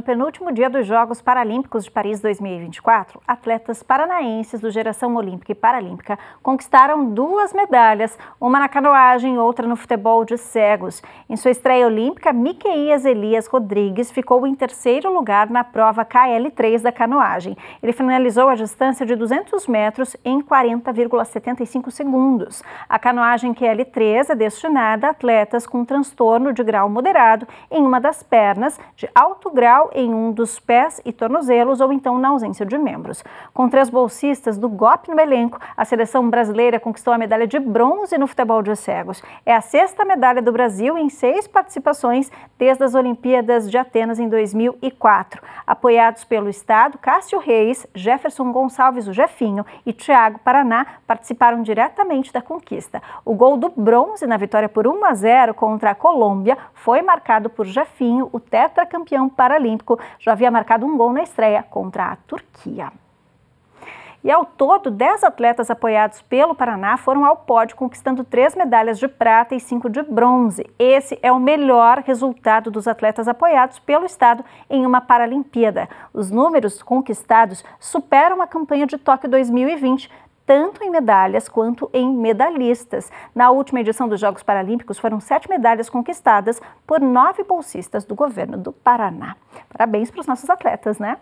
No penúltimo dia dos Jogos Paralímpicos de Paris 2024, atletas paranaenses do Geração Olímpica e Paralímpica conquistaram duas medalhas, uma na canoagem e outra no futebol de cegos. Em sua estreia olímpica, Miqueias Elias Rodrigues ficou em terceiro lugar na prova KL3 da canoagem. Ele finalizou a distância de 200 metros em 40,75 segundos. A canoagem kl 3 é destinada a atletas com transtorno de grau moderado em uma das pernas, de alto grau em um dos pés e tornozelos, ou então na ausência de membros. Com três bolsistas do golpe no elenco, a seleção brasileira conquistou a medalha de bronze no futebol de cegos. É a sexta medalha do Brasil em seis participações desde as Olimpíadas de Atenas em 2004. Apoiados pelo Estado, Cássio Reis, Jefferson Gonçalves, o Jefinho, e Thiago Paraná participaram diretamente da conquista. O gol do bronze na vitória por 1 a 0 contra a Colômbia foi marcado por Jefinho, o tetracampeão paralímpico olímpico, já havia marcado um gol na estreia contra a Turquia. E ao todo, 10 atletas apoiados pelo Paraná foram ao pódio, conquistando três medalhas de prata e cinco de bronze. Esse é o melhor resultado dos atletas apoiados pelo Estado em uma Paralimpíada. Os números conquistados superam a campanha de Tóquio 2020, tanto em medalhas quanto em medalhistas. Na última edição dos Jogos Paralímpicos, foram sete medalhas conquistadas por nove bolsistas do governo do Paraná. Parabéns para os nossos atletas, né?